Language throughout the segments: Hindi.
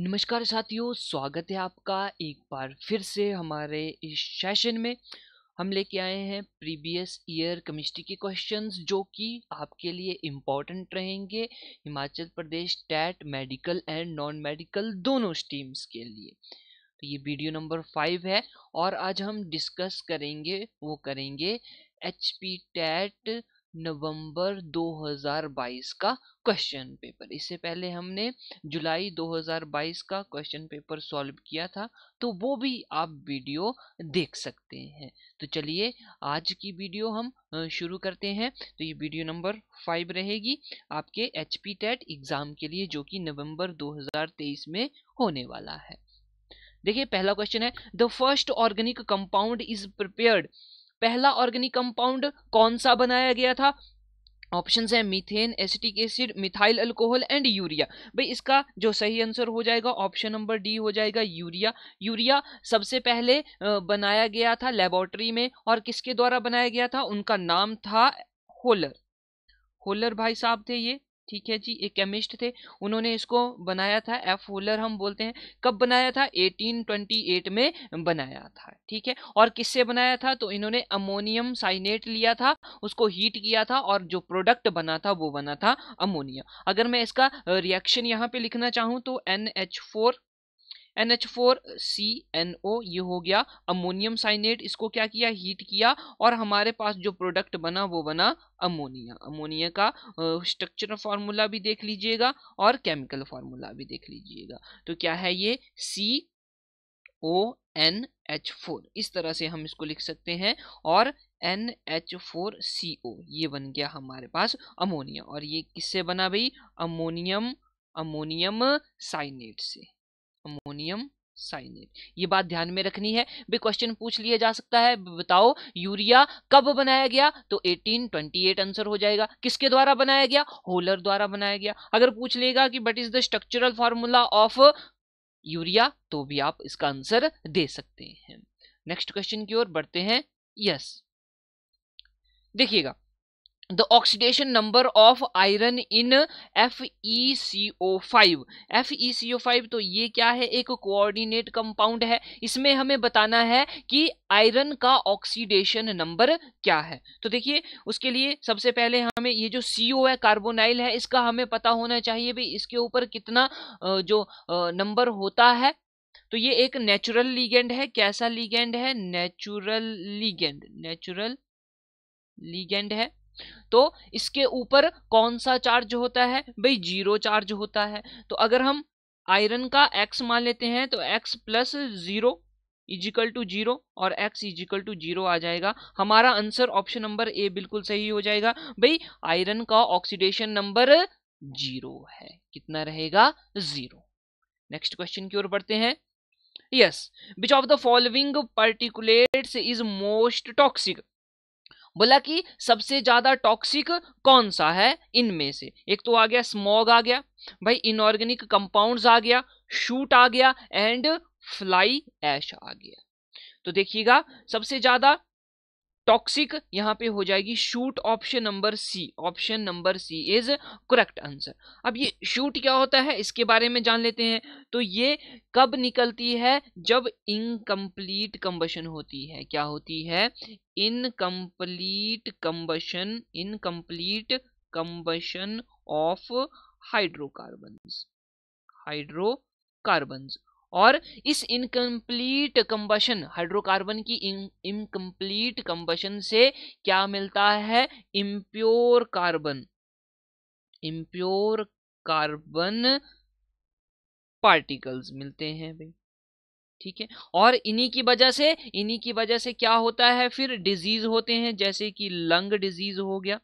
नमस्कार साथियों स्वागत है आपका एक बार फिर से हमारे इस सेशन में हम लेके आए हैं प्रीवियस ईयर केमिस्ट्री के क्वेश्चंस जो कि आपके लिए इम्पॉर्टेंट रहेंगे Himachal Pradesh TET medical and non medical दोनों स्ट्रीम्स के लिए तो ये वीडियो नंबर फाइव है और आज हम डिस्कस करेंगे वो करेंगे एच पी टैट नवंबर 2022 का क्वेश्चन पेपर इससे पहले हमने जुलाई 2022 का क्वेश्चन पेपर सॉल्व किया था तो वो भी आप वीडियो देख सकते हैं तो चलिए आज की वीडियो हम शुरू करते हैं तो ये वीडियो नंबर फाइव रहेगी आपके एच पी टेट एग्ज़ाम के लिए जो कि नवंबर 2023 में होने वाला है देखिए पहला क्वेश्चन है the first organic compound is prepared पहला ऑर्गेनिक कंपाउंड कौन सा बनाया गया था ऑप्शन है methane acetic acid methyl alcohol and urea भाई इसका जो सही आंसर हो जाएगा ऑप्शन नंबर डी हो जाएगा यूरिया यूरिया सबसे पहले बनाया गया था लेबोरेटरी में और किसके द्वारा बनाया गया था उनका नाम था होलर होलर भाई साहब थे ये ठीक है जी एक केमिस्ट थे उन्होंने इसको बनाया था एफ होलर हम बोलते हैं कब बनाया था 1828 में बनाया था ठीक है और किससे बनाया था तो इन्होंने अमोनियम साइनेट लिया था उसको हीट किया था और जो प्रोडक्ट बना था वो बना था अमोनिया अगर मैं इसका रिएक्शन यहाँ पे लिखना चाहूँ तो N H four N H four C N O ये हो गया अमोनियम साइनेट इसको क्या किया हीट किया और हमारे पास जो प्रोडक्ट बना वो बना अमोनिया अमोनिया का स्ट्रक्चर फार्मूला भी देख लीजिएगा और केमिकल फार्मूला भी देख लीजिएगा तो क्या है ये C O N H four इस तरह से हम इसको लिख सकते हैं और N H four C O ये बन गया हमारे पास अमोनिया और ये किससे बना भाई अमोनियम अमोनियम साइनेट से अमोनियम साइनेट ये बात ध्यान में रखनी है भी क्वेश्चन पूछ लिया जा सकता है बताओ यूरिया कब बनाया गया तो 1828 आंसर हो जाएगा किसके द्वारा बनाया गया होलर द्वारा बनाया गया अगर पूछ लेगा कि what is the structural formula of urea तो भी आप इसका आंसर दे सकते हैं नेक्स्ट क्वेश्चन की ओर बढ़ते हैं यस देखिएगा the oxidation number of iron in F E C O five F E C O five तो ये क्या है एक कोऑर्डिनेट कंपाउंड है इसमें हमें बताना है कि आयरन का ऑक्सीडेशन नंबर क्या है तो देखिए उसके लिए सबसे पहले हमें ये जो सी ओ है कार्बोनाइल है इसका हमें पता होना चाहिए भाई इसके ऊपर कितना जो नंबर होता है तो ये एक नेचुरल लीगेंड है कैसा लीगेंड है नेचुरल लीगेंड नेचुरल लीगेंड है तो इसके ऊपर कौन सा चार्ज होता है भाई जीरो चार्ज होता है तो अगर हम आयरन का एक्स मान लेते हैं तो X plus zero equal to zero और एक्स इजिकल टू जीरो आ जाएगा हमारा आंसर ऑप्शन नंबर ए बिल्कुल सही हो जाएगा भाई आयरन का ऑक्सीडेशन नंबर जीरो है कितना रहेगा जीरो नेक्स्ट क्वेश्चन की ओर बढ़ते हैं yes which of the following particulates is most toxic बोला कि सबसे ज्यादा टॉक्सिक कौन सा है इनमें से एक तो आ गया स्मॉग आ गया भाई इनऑर्गेनिक कंपाउंड्स आ गया शूट आ गया एंड फ्लाई एश आ गया तो देखिएगा सबसे ज्यादा टॉक्सिक यहाँ पे हो जाएगी soot option number C option number C is correct answer अब ये शूट क्या होता है इसके बारे में जान लेते हैं तो ये कब निकलती है जब इनकम्प्लीट कम्बशन होती है क्या होती है incomplete combustion incomplete combustion of hydrocarbon hydrocarbon और इस इनकम्प्लीट कंबशन हाइड्रोकार्बन की इनकम्प्लीट कंबशन से क्या मिलता है impure carbon impure carbon particles मिलते हैं भाई ठीक है और इन्हीं की वजह से इन्हीं की वजह से क्या होता है फिर डिजीज होते हैं जैसे कि लंग डिजीज हो गया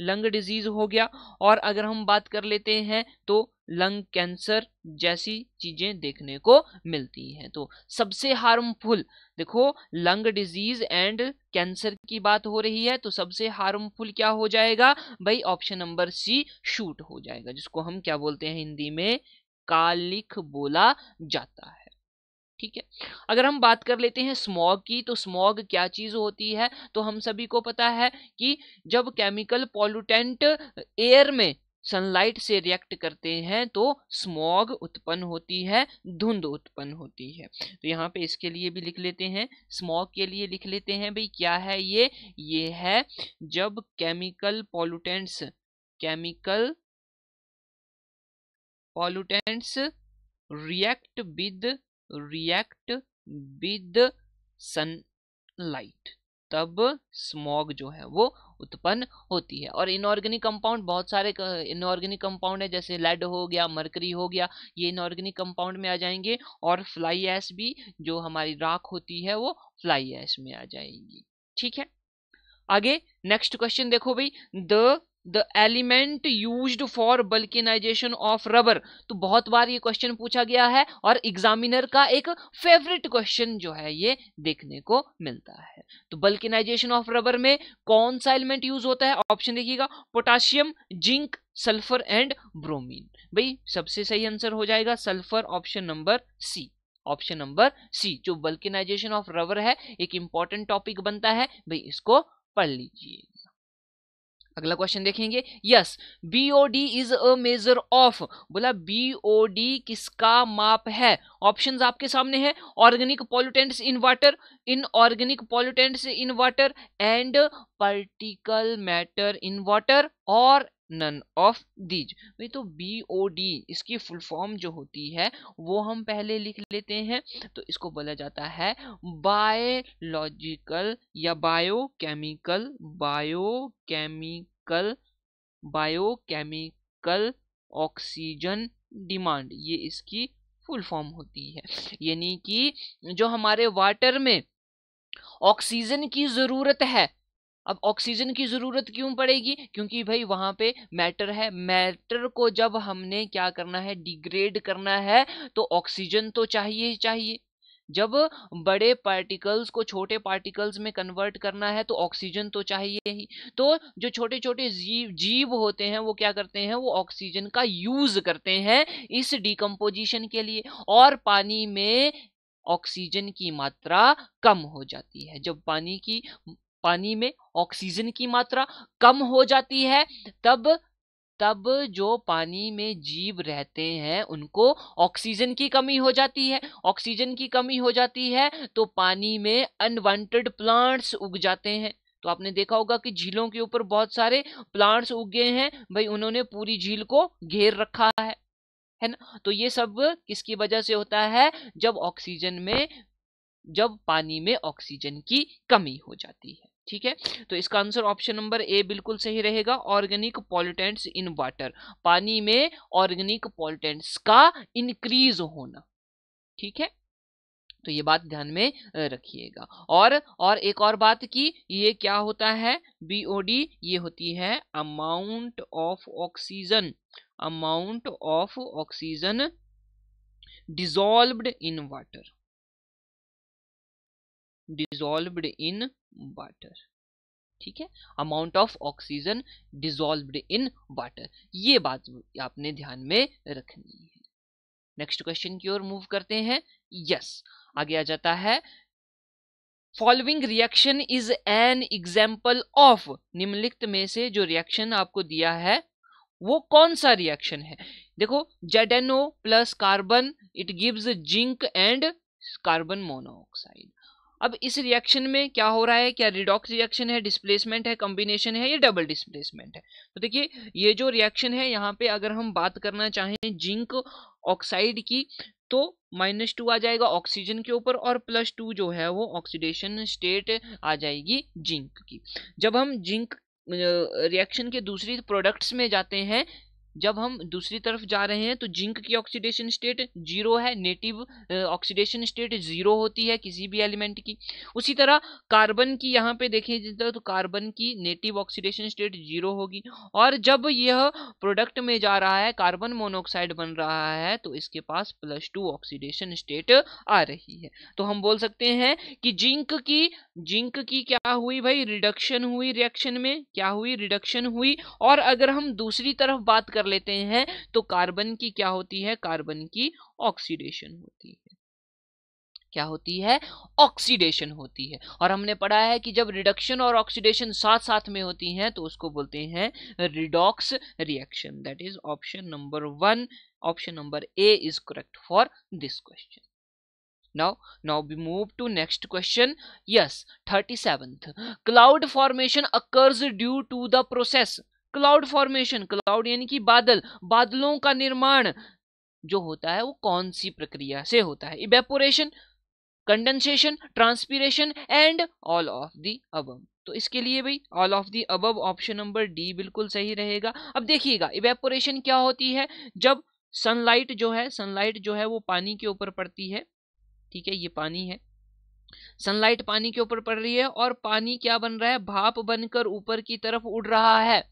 लंग डिजीज हो गया और अगर हम बात कर लेते हैं तो लंग कैंसर जैसी चीजें देखने को मिलती हैं तो सबसे हार्मफुल देखो लंग डिजीज एंड कैंसर की बात हो रही है तो सबसे हार्मफुल क्या हो जाएगा भाई ऑप्शन नंबर सी शूट हो जाएगा जिसको हम क्या बोलते हैं हिंदी में कालिख बोला जाता है ठीक है अगर हम बात कर लेते हैं स्मॉग की तो स्मॉग क्या चीज़ होती है तो हम सभी को पता है कि जब केमिकल पॉल्यूटेंट एयर में सनलाइट से रिएक्ट करते हैं तो स्मॉग उत्पन्न होती है धुंध उत्पन्न होती है तो यहाँ पे इसके लिए भी लिख लेते हैं स्मॉग के लिए लिख लेते हैं भाई क्या है ये ये है जब chemical pollutants chemical pollutants react with react with sunlight तब स्मॉग जो है वो उत्पन्न होती है और इनऑर्गेनिक कंपाउंड बहुत सारे इनऑर्गेनिक कंपाउंड है जैसे लेड हो गया मरकरी हो गया ये इनऑर्गेनिक कंपाउंड में आ जाएंगे और फ्लाई एस भी जो हमारी राख होती है वो फ्लाई एस में आ जाएगी ठीक है आगे नेक्स्ट क्वेश्चन देखो भाई the the element use for vulcanisation of rubber तो बहुत बार ये क्वेश्चन पूछा गया है और एग्जामिनर का एक फेवरेट क्वेश्चन जो है ये देखने को मिलता है तो बल्किनाइजेशन ऑफ रबर में कौन सा एलिमेंट यूज होता है ऑप्शन देखिएगा potassium zinc sulphur and bromine भाई सबसे सही आंसर हो जाएगा sulphur option number C option number C जो बल्किनाइजेशन ऑफ रबर है एक इंपॉर्टेंट टॉपिक बनता है भाई इसको पढ़ लीजिए अगला क्वेश्चन देखेंगे yes B O D is a measure of बोला बी ओ डी किसका माप है ऑप्शन आपके सामने है organic pollutants in water in organic pollutants in water and particle matter in water और नन ऑफ दीज वही तो बी ओ डी इसकी फुल फॉर्म जो होती है वो हम पहले लिख लेते हैं तो इसको बोला जाता है बायोलॉजिकल या biochemical biochemical biochemical oxygen demand ये इसकी फुल फॉर्म होती है यानी कि जो हमारे वाटर में ऑक्सीजन की ज़रूरत है अब ऑक्सीजन की ज़रूरत क्यों पड़ेगी क्योंकि भाई वहाँ पे मैटर है मैटर को जब हमने क्या करना है डिग्रेड करना है तो ऑक्सीजन तो चाहिए ही चाहिए जब बड़े पार्टिकल्स को छोटे पार्टिकल्स में कन्वर्ट करना है तो ऑक्सीजन तो चाहिए ही तो जो छोटे छोटे जीव जीव होते हैं वो क्या करते हैं वो ऑक्सीजन का यूज़ करते हैं इस डिकम्पोजिशन के लिए और पानी में ऑक्सीजन की मात्रा कम हो जाती है जब पानी की पानी में ऑक्सीजन की मात्रा कम हो जाती है तब तब जो पानी में जीव रहते हैं उनको ऑक्सीजन की कमी हो जाती है ऑक्सीजन की कमी हो जाती है तो पानी में अनवांटेड प्लांट्स उग जाते हैं तो आपने देखा होगा कि झीलों के ऊपर बहुत सारे प्लांट्स उगे हैं भाई उन्होंने पूरी झील को घेर रखा है है ना तो ये सब किसकी वजह से होता है जब ऑक्सीजन में जब पानी में ऑक्सीजन की कमी हो जाती है ठीक है तो इसका आंसर ऑप्शन नंबर ए बिल्कुल सही रहेगा ऑर्गेनिक पॉलिटेंट्स इन वाटर पानी में ऑर्गेनिक पॉलिटेंट्स का इंक्रीज होना ठीक है तो ये बात ध्यान में रखिएगा और और एक और बात की ये क्या होता है बीओडी ये होती है amount of oxygen amount of oxygen dissolved in water dissolved in water ठीक है amount of oxygen dissolve in water ये बात आपने ध्यान में रखनी है नेक्स्ट क्वेश्चन की ओर मूव करते हैं यस yes. आगे आ जाता है following reaction is an example of निम्नलिखित में से जो रिएक्शन आपको दिया है वो कौन सा रिएक्शन है देखो Z N O plus carbon it gives zinc and carbon monoxide अब इस रिएक्शन में क्या हो रहा है क्या रिडॉक्स रिएक्शन है डिस्प्लेसमेंट है कॉम्बिनेशन है या डबल डिस्प्लेसमेंट है तो देखिए ये जो रिएक्शन है यहाँ पे अगर हम बात करना चाहें जिंक ऑक्साइड की तो माइनस टू आ जाएगा ऑक्सीजन के ऊपर और प्लस टू जो है वो ऑक्सीडेशन स्टेट आ जाएगी जिंक की जब हम जिंक रिएक्शन के दूसरी प्रोडक्ट्स में जाते हैं जब हम दूसरी तरफ जा रहे हैं तो जिंक की ऑक्सीडेशन स्टेट जीरो है नेटिव ऑक्सीडेशन स्टेट जीरो होती है किसी भी एलिमेंट की उसी तरह कार्बन की यहाँ पे देखें तो कार्बन की नेटिव ऑक्सीडेशन स्टेट जीरो होगी और जब यह प्रोडक्ट में जा रहा है कार्बन मोनोऑक्साइड बन रहा है तो इसके पास प्लस टू ऑक्सीडेशन स्टेट आ रही है तो हम बोल सकते हैं कि जिंक की जिंक की क्या हुई भाई रिडक्शन हुई रिएक्शन में क्या हुई रिडक्शन हुई और अगर हम दूसरी तरफ बात कर लेते हैं तो कार्बन की क्या होती है कार्बन की ऑक्सीडेशन होती है क्या होती है ऑक्सीडेशन होती है और हमने पढ़ा है कि जब रिडक्शन और ऑक्सीडेशन साथ साथ में होती हैं तो उसको बोलते हैं redox reaction that is option number one option number A is correct for this question now now move to next question yes thirty seventh cloud formation occurs due to the process cloud formation cloud यानी कि बादल बादलों का निर्माण जो होता है वो कौन सी प्रक्रिया से होता है evaporation condensation transpiration and all of the अब तो इसके लिए भाई ऑल ऑफ दी अब ऑप्शन नंबर डी बिल्कुल सही रहेगा अब देखिएगा इवेपोरेशन क्या होती है जब सनलाइट जो है सनलाइट जो है वो पानी के ऊपर पड़ती है ठीक है ये पानी है सनलाइट पानी के ऊपर पड़ रही है और पानी क्या बन रहा है भाप बनकर ऊपर की तरफ उड़ रहा है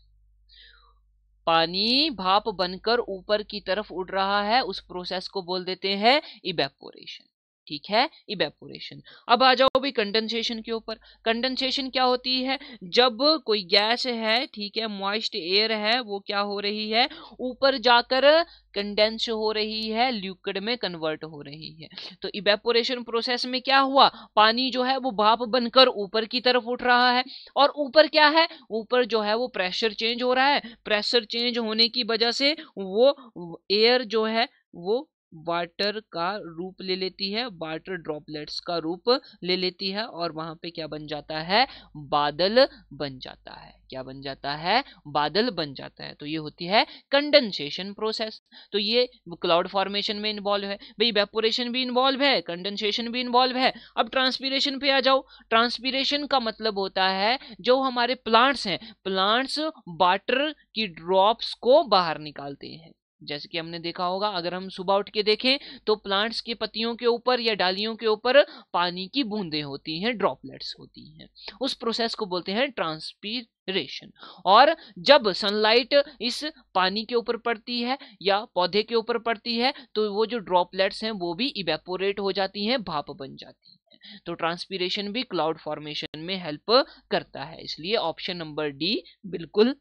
पानी भाप बनकर ऊपर की तरफ उड़ रहा है उस प्रोसेस को बोल देते हैं इबेपोरेशन ठीक है इवेपोरेशन अब आ जाओ भी कंडेंसेशन के ऊपर कंडेंसेशन क्या होती है जब कोई गैस है ठीक है मॉइस्ट एयर है वो क्या हो रही है ऊपर जाकर कंडेंस हो रही है ल्यूकड में कन्वर्ट हो रही है तो इवेपोरेशन प्रोसेस में क्या हुआ पानी जो है वो भाप बनकर ऊपर की तरफ उठ रहा है और ऊपर क्या है ऊपर जो है वो प्रेशर चेंज हो रहा है प्रेशर चेंज होने की वजह से वो एयर जो है वो वाटर का रूप ले लेती है वाटर ड्रॉपलेट्स का रूप ले लेती है और वहां पे क्या बन जाता है बादल बन जाता है क्या बन जाता है बादल बन जाता है तो ये होती है कंडेंसेशन प्रोसेस तो ये क्लाउड फॉर्मेशन में इन्वॉल्व है भाई वेपोरेशन भी इन्वॉल्व है कंडेंसेशन भी इन्वॉल्व है अब ट्रांसपीरेशन पे आ जाओ ट्रांसपीरेशन का मतलब होता है जो हमारे प्लांट्स हैं प्लांट्स वाटर की ड्रॉप्स को बाहर निकालते हैं जैसे कि हमने देखा होगा अगर हम सुबह उठ के देखें तो प्लांट्स के पत्तियों के ऊपर या डालियों के ऊपर पानी की बूंदें होती हैं ड्रॉपलेट्स होती हैं उस प्रोसेस को बोलते हैं ट्रांसपीरेशन और जब सनलाइट इस पानी के ऊपर पड़ती है या पौधे के ऊपर पड़ती है तो वो जो ड्रॉपलेट्स हैं वो भी इवेपोरेट हो जाती हैं भाप बन जाती हैं तो ट्रांसपीरेशन भी क्लाउड फॉर्मेशन में हेल्प करता है इसलिए ऑप्शन नंबर डी बिल्कुल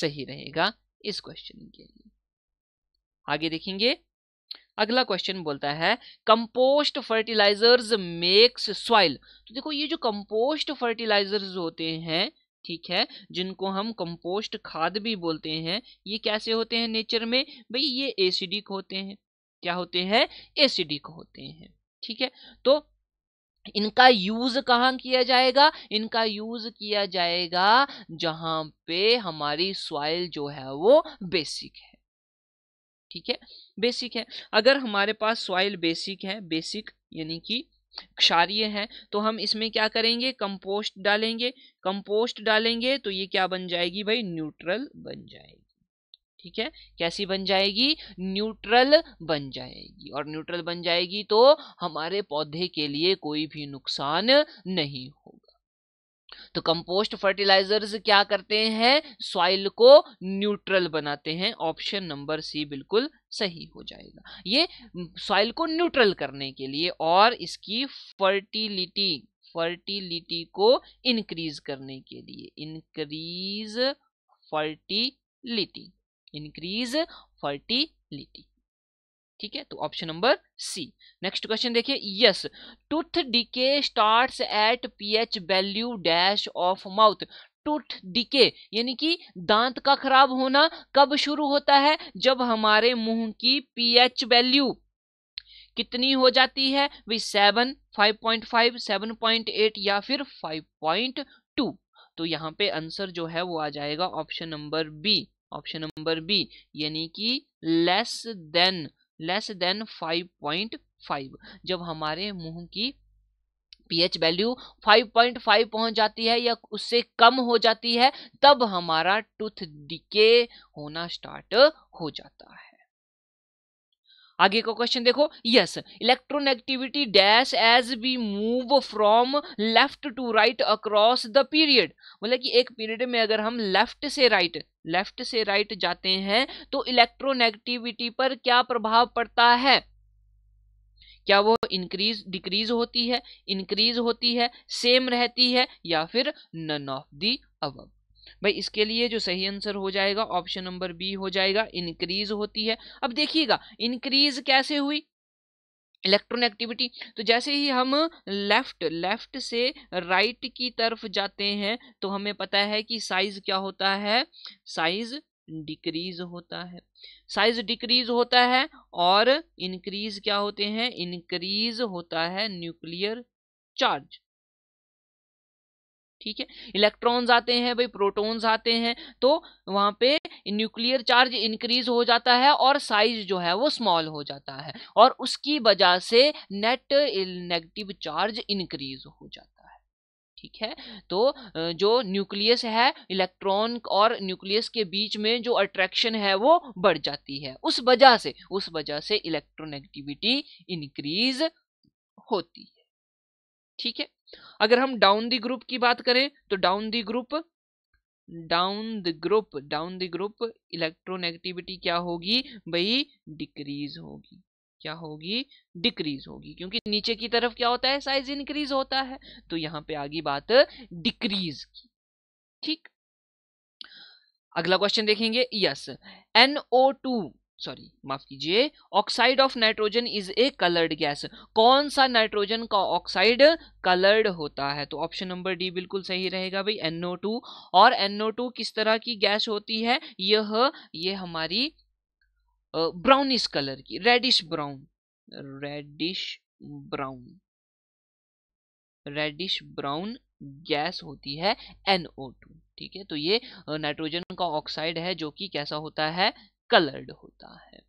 सही रहेगा इस क्वेश्चन के लिए आगे देखेंगे अगला क्वेश्चन बोलता है कंपोस्ट फर्टिलाइजर्स मेक्स सॉइल तो देखो ये जो कंपोस्ट फर्टिलाइजर्स होते हैं ठीक है जिनको हम कंपोस्ट खाद भी बोलते हैं ये कैसे होते हैं नेचर में भाई ये एसिडिक होते हैं क्या होते हैं एसिडिक होते हैं ठीक है तो इनका यूज कहाँ किया जाएगा इनका यूज किया जाएगा जहां पे हमारी सॉइल जो है वो बेसिक है ठीक है बेसिक है अगर हमारे पास सॉइल बेसिक है बेसिक यानी कि क्षारीय है तो हम इसमें क्या करेंगे कंपोस्ट डालेंगे कंपोस्ट डालेंगे तो ये क्या बन जाएगी भाई न्यूट्रल बन जाएगी ठीक है कैसी बन जाएगी न्यूट्रल बन जाएगी और न्यूट्रल बन जाएगी तो हमारे पौधे के लिए कोई भी नुकसान नहीं होगा तो कंपोस्ट फर्टिलाइजर्स क्या करते हैं सॉइल को न्यूट्रल बनाते हैं ऑप्शन नंबर सी बिल्कुल सही हो जाएगा ये सॉइल को न्यूट्रल करने के लिए और इसकी फर्टिलिटी फर्टिलिटी को इंक्रीज करने के लिए इंक्रीज फर्टिलिटी इंक्रीज फर्टिलिटी ठीक है तो option number C next question देखिए yes tooth decay starts at pH value dash of mouth tooth decay यानी कि दांत का खराब होना कब शुरू होता है जब हमारे मुंह की पीएच वैल्यू कितनी हो जाती है वे seven five point five seven point eight या फिर फाइव पॉइंट टू तो यहाँ पे आंसर जो है वो आ जाएगा option number B option number B यानी कि लेस देन लेस देन 5.5 जब हमारे मुंह की पीएच वैल्यू 5.5 पहुंच जाती है या उससे कम हो जाती है तब हमारा टूथ डिके होना स्टार्ट हो जाता है आगे का क्वेश्चन देखो yes electronegativity dash as we move from left to right across the period मतलब कि एक पीरियड में अगर हम लेफ्ट से राइट right, लेफ्ट से राइट right जाते हैं तो इलेक्ट्रोनेगेटिविटी पर क्या प्रभाव पड़ता है क्या वो इंक्रीज डिक्रीज होती है इंक्रीज होती है सेम रहती है या फिर नन ऑफ दी अब भाई इसके लिए जो सही आंसर हो जाएगा ऑप्शन नंबर बी हो जाएगा इंक्रीज होती है अब देखिएगा इंक्रीज कैसे हुई इलेक्ट्रोनेगेटिविटी तो जैसे ही हम लेफ्ट लेफ्ट से राइट right की तरफ जाते हैं तो हमें पता है कि साइज क्या होता है साइज डिक्रीज होता है साइज डिक्रीज होता है और इंक्रीज क्या होते हैं इंक्रीज होता है न्यूक्लियर चार्ज ठीक है इलेक्ट्रॉन्स आते हैं भाई प्रोटॉन्स आते हैं तो वहाँ पे न्यूक्लियर चार्ज इंक्रीज हो जाता है और साइज जो है वो स्मॉल हो जाता है और उसकी वजह से नेट नेगेटिव चार्ज इंक्रीज हो जाता है ठीक है तो जो न्यूक्लियस है इलेक्ट्रॉन और न्यूक्लियस के बीच में जो अट्रैक्शन है वो बढ़ जाती है उस वजह से उस वजह से इलेक्ट्रोनेगेटिविटी इंक्रीज होती है ठीक है अगर हम डाउन दी ग्रुप की बात करें तो down the group down the group down the group electronegativity क्या होगी भाई डिक्रीज होगी क्या होगी डिक्रीज होगी क्योंकि नीचे की तरफ क्या होता है साइज इंक्रीज होता है तो यहां पे आगे बात डिक्रीज की ठीक अगला क्वेश्चन देखेंगे यस एनओ टू सॉरी माफ कीजिए oxide of nitrogen is a coloured gas कौन सा नाइट्रोजन का ऑक्साइड कलर्ड होता है तो ऑप्शन नंबर डी बिल्कुल सही रहेगा भाई एनओ टू और एनओ टू किस तरह की गैस होती है यह ये हमारी ब्राउनिश कलर की reddish brown reddish brown reddish brown gas होती है एनओ टू ठीक है तो ये नाइट्रोजन का ऑक्साइड है जो कि कैसा होता है कलर्ड होता है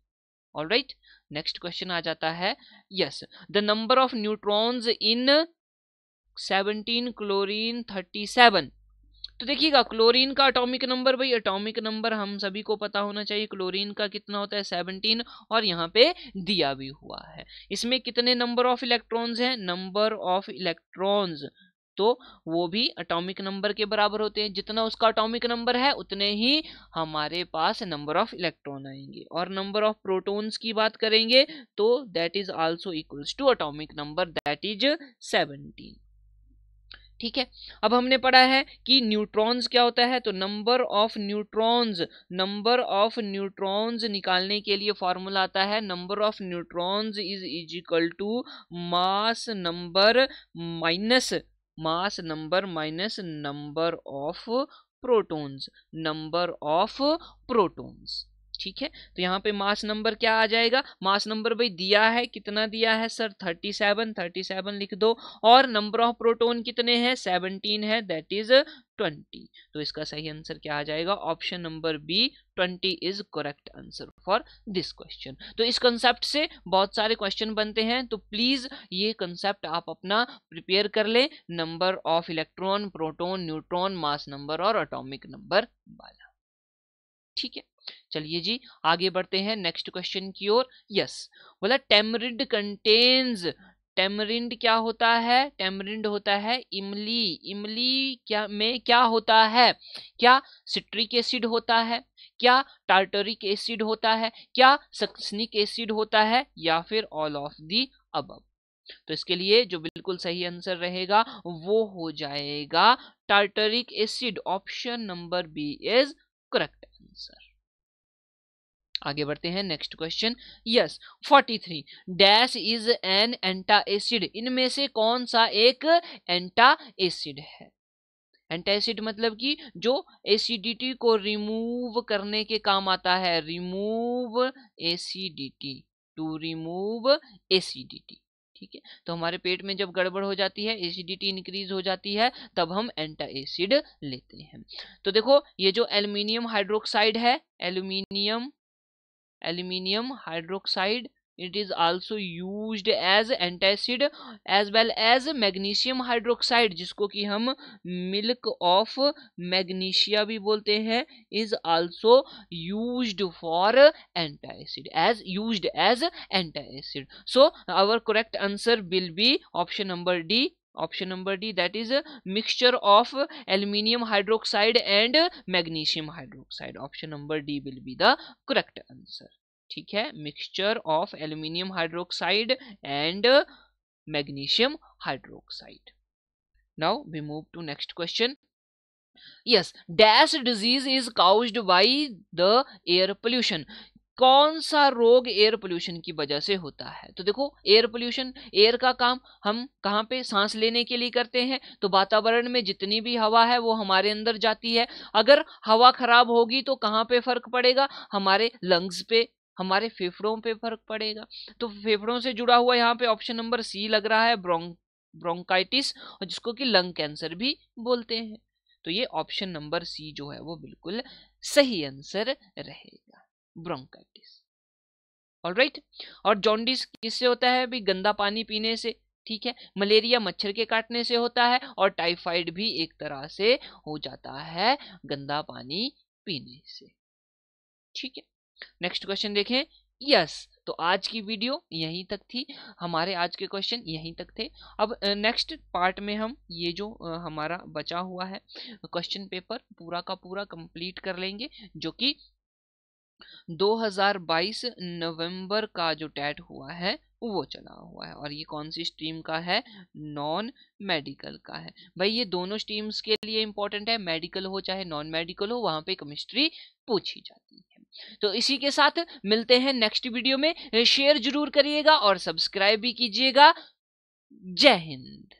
ऑल राइट नेक्स्ट क्वेश्चन आ जाता है yes the number of neutrons in 17 chlorine 37 तो देखिएगा क्लोरीन का अटोमिक नंबर भाई अटोमिक नंबर हम सभी को पता होना चाहिए क्लोरीन का कितना होता है 17 और यहाँ पे दिया भी हुआ है इसमें कितने नंबर ऑफ इलेक्ट्रॉन्स हैं नंबर ऑफ इलेक्ट्रॉन्स तो वो भी अटोमिक नंबर के बराबर होते हैं जितना उसका अटोमिक नंबर है उतने ही हमारे पास नंबर ऑफ इलेक्ट्रॉन आएंगे और नंबर ऑफ प्रोटोन्स की बात करेंगे तो that is also equals to atomic number that is seventeen ठीक है अब हमने पढ़ा है कि न्यूट्रॉन्स क्या होता है तो number of neutrons number of neutrons निकालने के लिए फॉर्मूला आता है number of neutrons is is equal to mass number minus mass number minus number of protons number of protons ठीक है तो यहाँ पे मास नंबर क्या आ जाएगा मास नंबर भाई दिया है कितना दिया है sir thirty seven thirty seven लिख दो और नंबर ऑफ प्रोटोन कितने हैं सेवनटीन है दैट इज ट्वेंटी तो इसका सही आंसर क्या आ जाएगा option number B twenty is correct answer for this question तो इस कंसेप्ट से बहुत सारे क्वेश्चन बनते हैं तो प्लीज ये कंसेप्ट आप अपना प्रिपेयर कर लें number of electron proton neutron mass number और अटोमिक नंबर वाला ठीक है चलिए जी आगे बढ़ते हैं नेक्स्ट क्वेश्चन की ओर यस बोला टेमरिंड कंटेन्स टेमरिंड क्या होता है टेमरिंड होता है इमली इमली क्या में क्या होता है क्या सिट्रिक एसिड होता है क्या टार्टरिक एसिड होता है क्या सक्सनिक एसिड होता है या फिर ऑल ऑफ दी अब तो इसके लिए जो बिल्कुल सही आंसर रहेगा वो हो जाएगा tartaric acid option number B is correct answer आगे बढ़ते हैं next question yes 43 dash is an antacid इनमें से कौन सा एक एंटा एसिड है एसिड मतलब कि जो एसिडिटी को रिमूव करने के काम आता है remove acidity to remove acidity ठीक है तो हमारे पेट में जब गड़बड़ हो जाती है एसिडिटी इंक्रीज हो जाती है तब हम एंटा एसिड लेते हैं तो देखो ये जो एल्यूमिनियम हाइड्रोक्साइड है aluminium aluminium hydroxide it is also used as antacid as well as magnesium hydroxide जिसको कि हम milk of magnesia भी बोलते हैं is also used for antacid as used as antacid so our correct answer will be option number D option number D that is mixture of aluminium hydroxide and magnesium hydroxide option number D will be the correct answer ठीक है mixture of aluminium hydroxide and magnesium hydroxide now we move to next question yes dash disease is caused by the air pollution कौन सा रोग एयर पोल्यूशन की वजह से होता है तो देखो एयर पोल्यूशन एयर का काम हम कहाँ पे सांस लेने के लिए करते हैं तो वातावरण में जितनी भी हवा है वो हमारे अंदर जाती है अगर हवा खराब होगी तो कहाँ पे फर्क पड़ेगा हमारे लंग्स पे हमारे फेफड़ों पे फर्क पड़ेगा तो फेफड़ों से जुड़ा हुआ यहाँ पे ऑप्शन नंबर सी लग रहा है ब्रोंक ब्रोंकाइटिस और जिसको कि लंग कैंसर भी बोलते हैं तो ये ऑप्शन नंबर सी जो है वो बिल्कुल सही आंसर रहेगा ब्रोंकाइटिस ऑलराइट और जॉन्डिस किससे होता है भी गंदा पानी पीने से ठीक है मलेरिया मच्छर के काटने से होता है और टाइफाइड भी एक तरह से हो जाता है गंदा पानी पीने से ठीक है नेक्स्ट क्वेश्चन देखें यस yes, तो आज की वीडियो यहीं तक थी हमारे आज के क्वेश्चन यहीं तक थे अब नेक्स्ट पार्ट में हम ये जो हमारा बचा हुआ है क्वेश्चन पेपर पूरा का पूरा कंप्लीट कर लेंगे जो कि 2022 नवंबर का जो टैट हुआ है वो चला हुआ है और ये कौन सी स्ट्रीम का है नॉन मेडिकल का है भाई ये दोनों स्ट्रीम्स के लिए इंपॉर्टेंट है मेडिकल हो चाहे नॉन मेडिकल हो वहां पे केमिस्ट्री पूछी जाती है तो इसी के साथ मिलते हैं नेक्स्ट वीडियो में शेयर जरूर करिएगा और सब्सक्राइब भी कीजिएगा जय हिंद